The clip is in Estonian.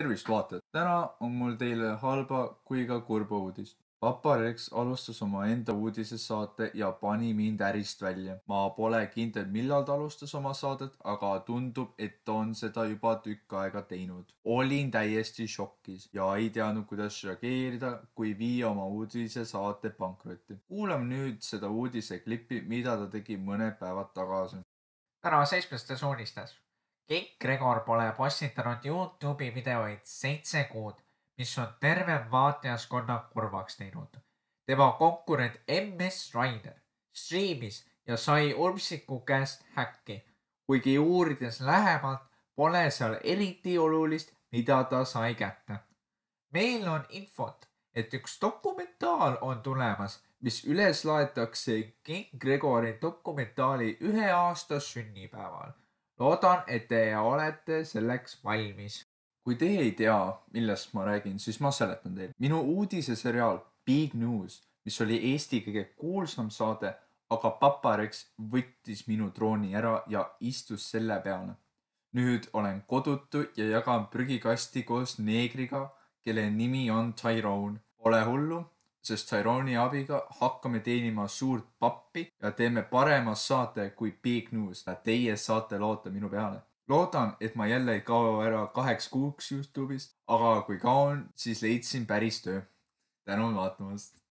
tervist vaatajad, täna on mul teile halba kui ka kurba uudist. Papa Rex alustas omaenda uudisesaate ja pani mind ärist välja. ma pole kindel, millal ta alustas oma saadet, aga tundub, et ta on seda juba tükk aega teinud. olin täiesti šokis ja ei teadnud, kuidas reageerida, kui viia oma uudisesaate pankrotti. kuulame nüüd seda uudiseklippi, mida ta tegi mõned päevad tagasi. täna seitsmestes uudistes King Gregor pole postitanud Youtube'i videoid seitse kuud, mis on terve vaatajaskonna kurvaks teinud. tema konkurent MS Rainer striimis ja sai Urmsiku käest häkki, kuigi uurides lähemalt, pole seal eriti olulist, mida ta sai kätte. meil on infot, et üks dokumentaal on tulemas, mis üles laetakse King Gregori dokumentaali ühe aasta sünnipäeval loodan, et te olete selleks valmis. kui teie ei tea, millest ma räägin, siis ma seletan teile. minu uudiseseriaal Big News, mis oli Eesti kõige kuulsam saade, aga papareks võttis minu trooni ära ja istus selle peale. nüüd olen kodutu ja jagan prügikasti koos neegriga, kelle nimi on Tyrone. Pole hullu sest Tyrone'i abiga hakkame teenima suurt pappi ja teeme parema saate kui Big News. Teie saate loota minu peale. loodan, et ma jälle ei kao ära kaheks kuuks Youtube'ist, aga kui kaon, siis leidsin päris töö. tänan vaatamast.